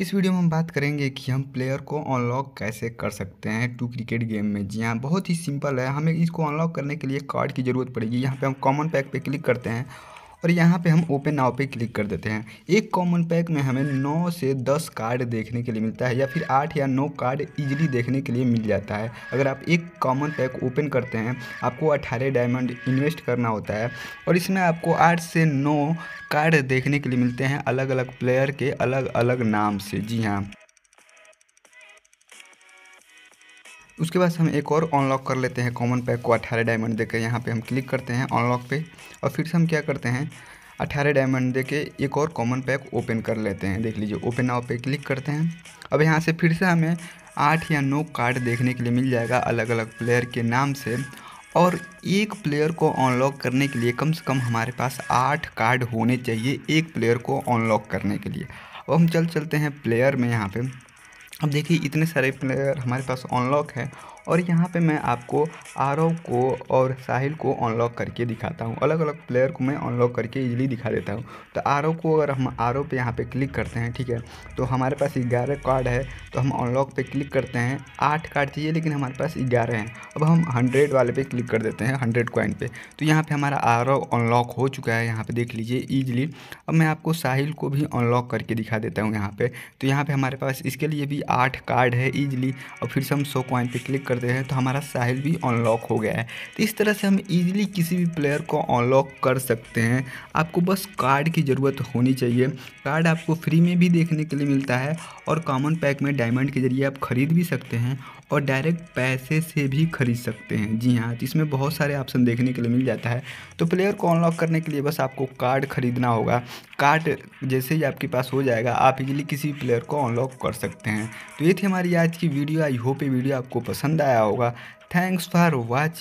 इस वीडियो में हम बात करेंगे कि हम प्लेयर को अनलॉक कैसे कर सकते हैं टू क्रिकेट गेम में जी हाँ बहुत ही सिंपल है हमें इसको अनलॉक करने के लिए कार्ड की ज़रूरत पड़ेगी यहाँ पे हम कॉमन पैक पे क्लिक करते हैं और यहाँ पे हम ओपन नाव पे क्लिक कर देते हैं एक कॉमन पैक में हमें नौ से दस कार्ड देखने के लिए मिलता है या फिर आठ या नौ कार्ड इजीली देखने के लिए मिल जाता है अगर आप एक कॉमन पैक ओपन करते हैं आपको अठारह डायमंड इन्वेस्ट करना होता है और इसमें आपको आठ से नौ कार्ड देखने के लिए मिलते हैं अलग अलग प्लेयर के अलग अलग नाम से जी हाँ उसके बाद हम एक और अनलॉक कर लेते हैं कॉमन पैक को अठारह डायमंड देकर यहाँ पे हम क्लिक करते हैं अनलॉक पे और फिर से हम क्या करते हैं अठारह डायमंड देके एक और कॉमन पैक ओपन कर लेते हैं देख लीजिए ओपन नाव पे क्लिक करते हैं अब यहाँ से फिर से हमें आठ या नौ कार्ड देखने के लिए मिल जाएगा अलग अलग प्लेयर के नाम से और एक प्लेयर को अनलॉक करने के लिए कम से कम हमारे पास आठ कार्ड होने चाहिए एक प्लेयर को अनलॉक करने के लिए अब हम चल चलते हैं प्लेयर में यहाँ पे अब देखिए इतने सारे प्लेयर हमारे पास अनलॉक है और यहाँ पे मैं आपको आरव को और साहिल को अनलॉक करके दिखाता हूँ अलग अलग प्लेयर को मैं अनलॉक करके इजीली दिखा देता हूँ तो आरव को अगर हम आरव पे यहाँ पे क्लिक करते हैं ठीक है तो हमारे पास ग्यारह कार्ड है तो हम अनलॉक पे क्लिक करते हैं आठ कार्ड चाहिए लेकिन हमारे पास ग्यारह हैं अब हम हंड्रेड वाले पे क्लिक कर देते हैं हंड्रेड कॉइन पर तो यहाँ पर हमारा आरव अनलॉक हो चुका है यहाँ पर देख लीजिए ईजिली अब मैं आपको साहिल को भी अनलॉक करके दिखा देता हूँ यहाँ पर तो यहाँ पर हमारे पास इसके लिए भी आठ कार्ड है ईजिली और फिर से हम सौ कॉइन पर क्लिक कर हैं तो हमारा साहिल भी अनलॉक हो गया है तो इस तरह से हम इजीली किसी भी प्लेयर को अनलॉक कर सकते हैं आपको बस कार्ड की ज़रूरत होनी चाहिए कार्ड आपको फ्री में भी देखने के लिए मिलता है और कॉमन पैक में डायमंड के जरिए आप ख़रीद भी सकते हैं और डायरेक्ट पैसे से भी खरीद सकते हैं जी हाँ तो इसमें बहुत सारे ऑप्शन देखने के लिए मिल जाता है तो प्लेयर को अनलॉक करने के लिए बस आपको कार्ड खरीदना होगा कार्ड जैसे ही आपके पास हो जाएगा आप इजीली किसी प्लेयर को अनलॉक कर सकते हैं तो ये थी हमारी आज की वीडियो आई होप ये वीडियो आपको पसंद आया होगा थैंक्स फॉर वॉचिंग